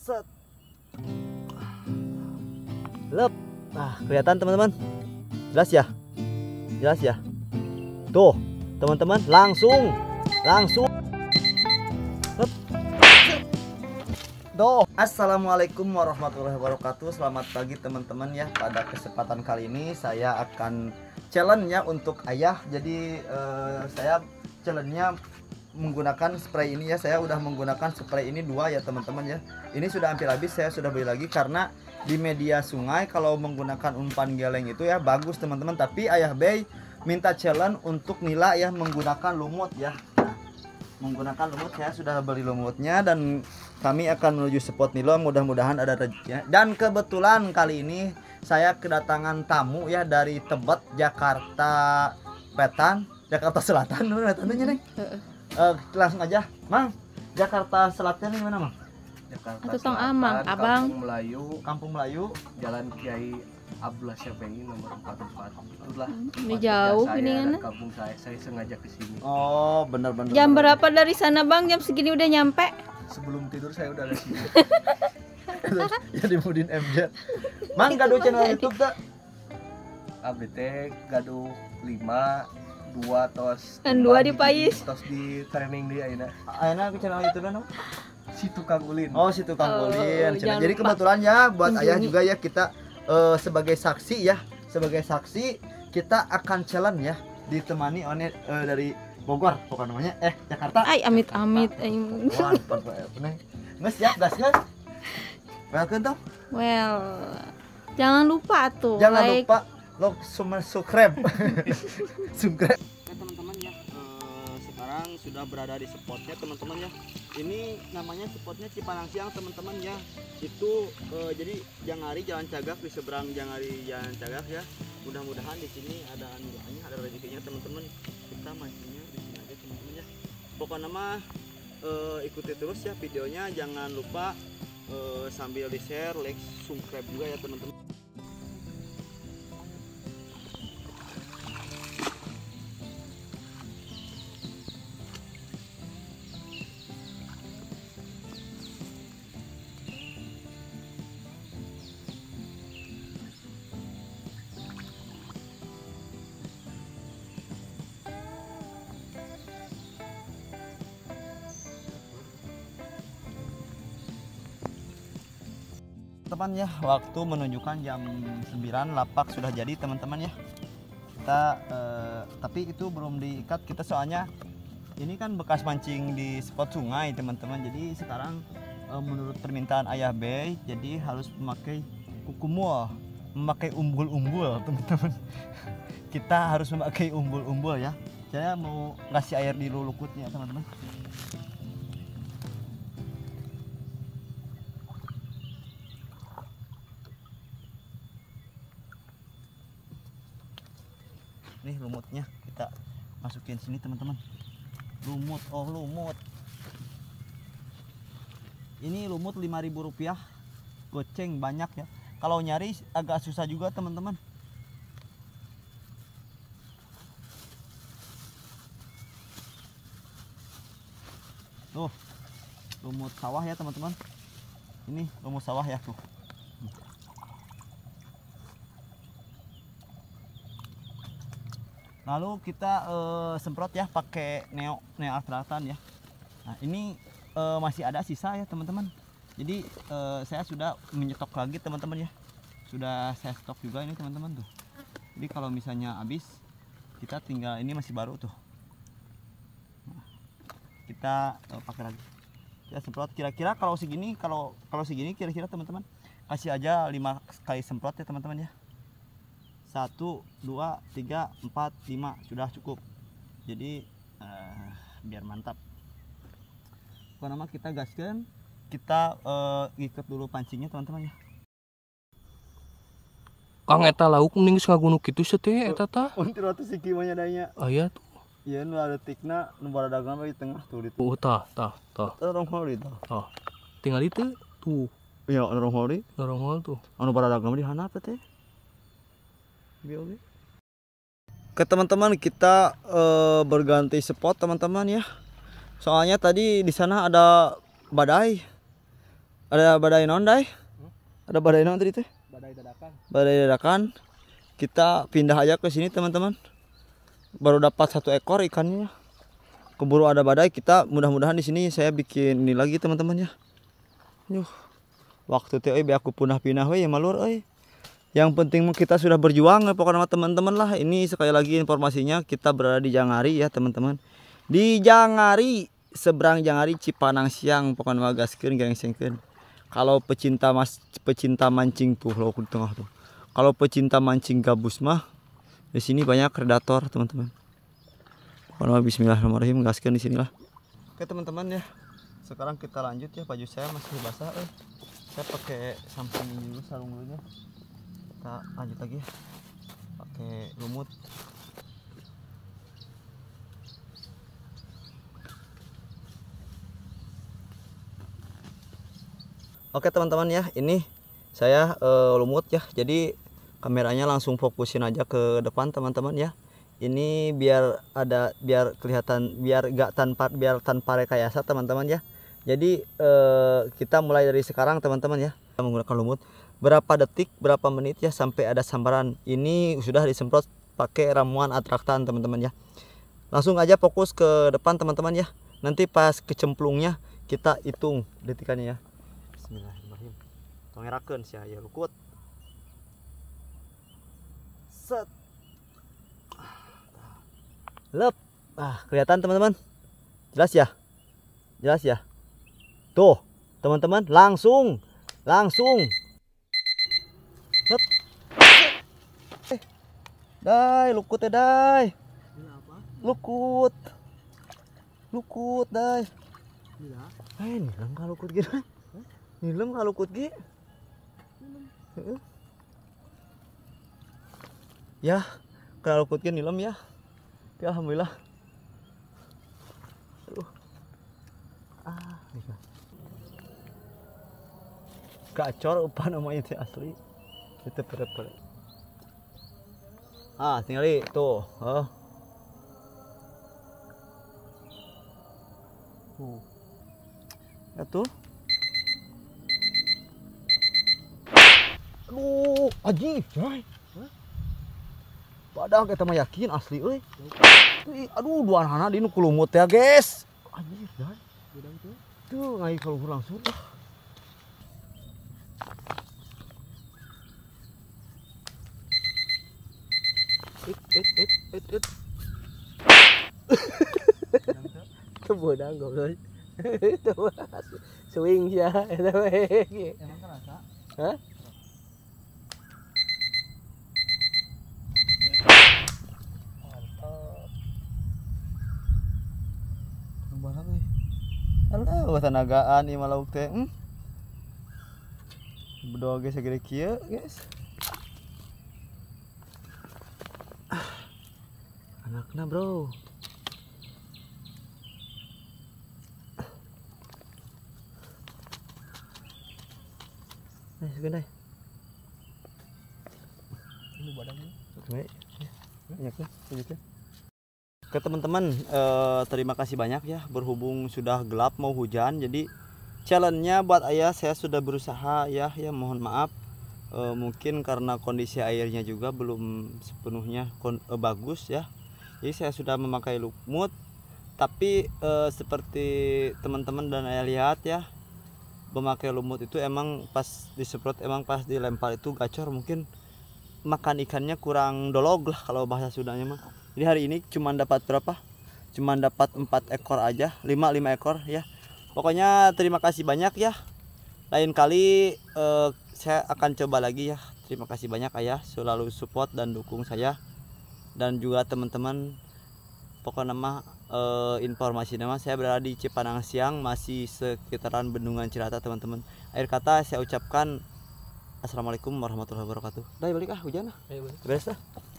set lep nah kelihatan teman-teman jelas ya jelas ya tuh teman-teman langsung langsung lep tuh Assalamualaikum warahmatullahi wabarakatuh Selamat pagi teman-teman ya Pada kesempatan kali ini saya akan challenge ya untuk ayah Jadi uh, saya challenge-nya menggunakan spray ini ya saya udah menggunakan spray ini dua ya teman-teman ya ini sudah hampir habis saya sudah beli lagi karena di media sungai kalau menggunakan umpan geleng itu ya bagus teman-teman tapi ayah bay minta challenge untuk nila ya menggunakan lumut ya menggunakan lumut saya sudah beli lumutnya dan kami akan menuju spot nila mudah-mudahan ada rezeki dan kebetulan kali ini saya kedatangan tamu ya dari Tebet Jakarta Petan Jakarta Selatan, nih uh, langsung aja mang Jakarta Selatan ini mana mang Jakarta Selatan, Amang, Abang. Kampung Melayu, Kampung Melayu, Jalan Kiai Abdullah Syafi'i nomor 44. Itulah. Hmm, ini jauh ini kan. Kampung saya, saya sengaja ke sini. Oh, benar-benar. Jam bener. berapa dari sana, Bang? Jam segini udah nyampe? Sebelum tidur saya udah ada sini. Jadi Mudin MJ. Mang gaduh channel YouTube tak? ABT gaduh 5 dua tos dan dua di pais tos di training dia Aina Aina ke channel itu nama si tukang ulin oh si tukang oh, ulin jadi kebetulan ya buat Injini. ayah juga ya kita uh, sebagai saksi ya sebagai saksi kita akan challenge ya ditemani oleh uh, dari Bogor bukan namanya eh Jakarta ay amit amit ay eh. nges ya gas gas welcome tuh well jangan lupa tuh jangan like, lupa lo cuma subscribe subscribe ya teman-teman ya eh, sekarang sudah berada di spotnya teman-teman ya ini namanya spotnya Cipanang Siang teman-teman ya itu jadi eh, jadi Jangari Jalan Cagak di seberang Jangari Jalan Cagak ya mudah-mudahan di sini ada anjingnya ada rezekinya teman-teman kita mancingnya di sini aja teman-teman ya pokoknya mah eh, ikuti terus ya videonya jangan lupa sambil di share like subscribe juga ya teman-teman teman-teman ya waktu menunjukkan jam 9 lapak sudah jadi teman-teman ya kita eh, tapi itu belum diikat kita soalnya ini kan bekas mancing di spot sungai teman-teman jadi sekarang eh, menurut permintaan ayah Bey jadi harus memakai kukumua memakai umbul-umbul teman-teman kita harus memakai umbul-umbul ya saya mau ngasih air di lulukutnya teman-teman nih lumutnya kita masukin sini teman-teman lumut oh lumut ini lumut 5000 rupiah goceng banyak ya kalau nyari agak susah juga teman-teman tuh lumut sawah ya teman-teman ini lumut sawah ya tuh lalu kita uh, semprot ya pakai neo neo altratan ya nah ini uh, masih ada sisa ya teman-teman jadi uh, saya sudah menyetok lagi teman-teman ya sudah saya stok juga ini teman-teman tuh jadi kalau misalnya habis kita tinggal ini masih baru tuh nah, kita uh, pakai lagi kita ya, semprot kira-kira kalau segini kalau kalau segini kira-kira teman-teman kasih aja lima kali semprot ya teman-teman ya satu dua tiga empat lima sudah cukup jadi uh, biar mantap pertama kita gaskan kita uh, ikat dulu pancingnya teman-teman ya Kang eta lauk mending geus ngagunu kitu sih teh eta ta Untir atuh siki mah nyadanya. Ah iya tuh. Iya nu ada tikna nu dagang di tengah tuh itu oh ta ta ta orang rong ta itu. Tinggal itu tuh. Iya orang hari orang hari tuh. Anu dagang di handap teh. Biologi. Ke teman-teman kita e, berganti spot teman-teman ya. Soalnya tadi di sana ada badai. Ada badai nondai. Hmm? Ada badai non tadi teh? Badai dadakan. Badai dadakan. Kita pindah aja ke sini teman-teman. Baru dapat satu ekor ikannya. Ya. Keburu ada badai kita mudah-mudahan di sini saya bikin ini lagi teman-teman ya. Yuh. Waktu teh aku punah pinah we ya, malur euy yang penting kita sudah berjuang ya pokoknya teman-teman lah ini sekali lagi informasinya kita berada di Jangari ya teman-teman di Jangari seberang Jangari Cipanang Siang pokoknya gaskeun gerengsengkeun kalau pecinta mas pecinta mancing tuh loh, di tengah tuh kalau pecinta mancing gabus mah di sini banyak predator teman-teman pokoknya Bismillahirrahmanirrahim gaskeun di sinilah oke teman-teman ya sekarang kita lanjut ya baju saya masih basah eh. saya pakai samping dulu sarung dulunya kita lanjut lagi pakai lumut Oke teman-teman ya, ini saya e, lumut ya. Jadi kameranya langsung fokusin aja ke depan teman-teman ya. Ini biar ada biar kelihatan biar gak tanpa biar tanpa rekayasa teman-teman ya. Jadi e, kita mulai dari sekarang teman-teman ya. Kita menggunakan lumut berapa detik berapa menit ya sampai ada sambaran ini sudah disemprot pakai ramuan atraktan teman-teman ya langsung aja fokus ke depan teman-teman ya nanti pas kecemplungnya kita hitung detikannya ya Bismillahirrahmanirrahim tongerakeun sia ya lukut set lep ah kelihatan teman-teman jelas ya jelas ya tuh teman-teman langsung langsung Dai, lukut ya, Dai. Lukut. Lukut, Dai. Eh, nilam kalau lukut gitu. Nilam kalau lukut gitu. Ya, kalau lukut gitu nilam ya. Tapi alhamdulillah. Aduh. Ah, Gacor upah namanya asli. Itu berat-berat. Ah, tinggali tuh. Oh. Tuh. Ya Aduh, aji, coy. Padahal kita mah yakin asli euy. aduh dua anak di nu kulumut ya, guys. Anjir, coy. Tuh, ngai kalau langsung. Kebodang goblok. Itu swing ya, eta we. Emang kerasa? Hah? Alah, bahasa nagaan ieu Hmm? Bedoge guys. Nah bro Nah, segini Ini badannya Oke, Banyaknya ke teman-teman eh, terima kasih banyak ya berhubung sudah gelap mau hujan jadi challenge-nya buat ayah saya sudah berusaha ya ya mohon maaf eh, mungkin karena kondisi airnya juga belum sepenuhnya kon, eh, bagus ya jadi saya sudah memakai lumut tapi e, seperti teman-teman dan ayah lihat ya memakai lumut itu emang pas disemprot emang pas dilempar itu gacor mungkin makan ikannya kurang dolog lah kalau bahasa Sundanya mah jadi hari ini cuma dapat berapa cuma dapat 4 ekor aja 5 5 ekor ya pokoknya terima kasih banyak ya lain kali eh, saya akan coba lagi ya terima kasih banyak ayah selalu support dan dukung saya dan juga teman-teman pokoknya mah eh, e, informasi nama saya berada di Cipanang Siang masih sekitaran Bendungan Cirata teman-teman akhir kata saya ucapkan Assalamualaikum warahmatullahi wabarakatuh. Dah balik ah hujan ah. Iya, Beres